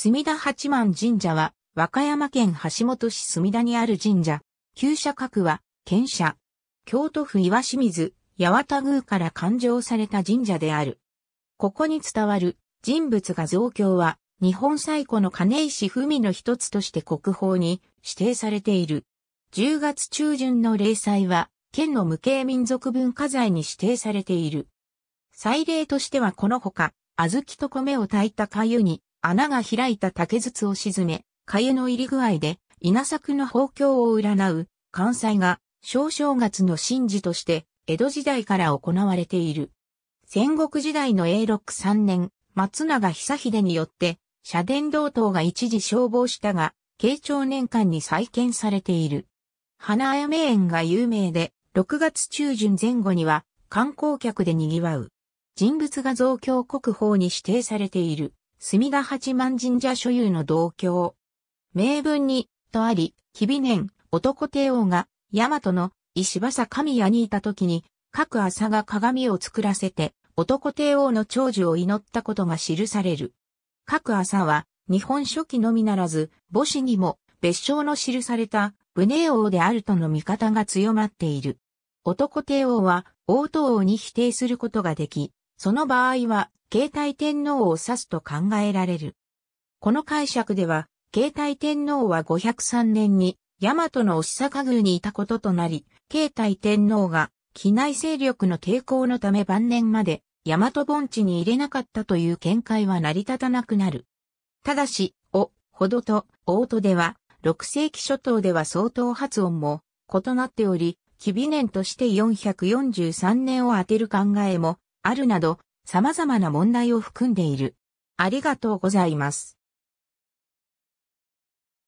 墨田八幡神社は、和歌山県橋本市墨田にある神社。旧社格は、県社。京都府岩清水、八幡宮から勘定された神社である。ここに伝わる人物が増強は、日本最古の金石文の一つとして国宝に指定されている。10月中旬の例祭は、県の無形民族文化財に指定されている。祭礼としてはこのほか、小豆と米を炊いた粥に、穴が開いた竹筒を沈め、かゆの入り具合で稲作の豊胸を占う、関西が小正月の神事として江戸時代から行われている。戦国時代の永禄3年、松永久秀によって、社殿道東が一時消防したが、慶長年間に再建されている。花嫁園が有名で、6月中旬前後には観光客で賑わう。人物画像強国宝に指定されている。墨田八幡神社所有の同郷。名文に、とあり、日々年、男帝王が、大和の、石場神谷にいた時に、各朝が鏡を作らせて、男帝王の長寿を祈ったことが記される。各朝は、日本書紀のみならず、母子にも、別称の記された、武寧王であるとの見方が強まっている。男帝王は、王都王に否定することができ、その場合は、携帯天皇を指すと考えられる。この解釈では、携帯天皇は503年に、大和の押坂宮にいたこととなり、携帯天皇が、機内勢力の抵抗のため晩年まで、大和盆地に入れなかったという見解は成り立たなくなる。ただし、お、ほどと、おとでは、6世紀初頭では相当発音も異なっており、紀美年として443年を当てる考えもあるなど、様々な問題を含んでいる。ありがとうございます。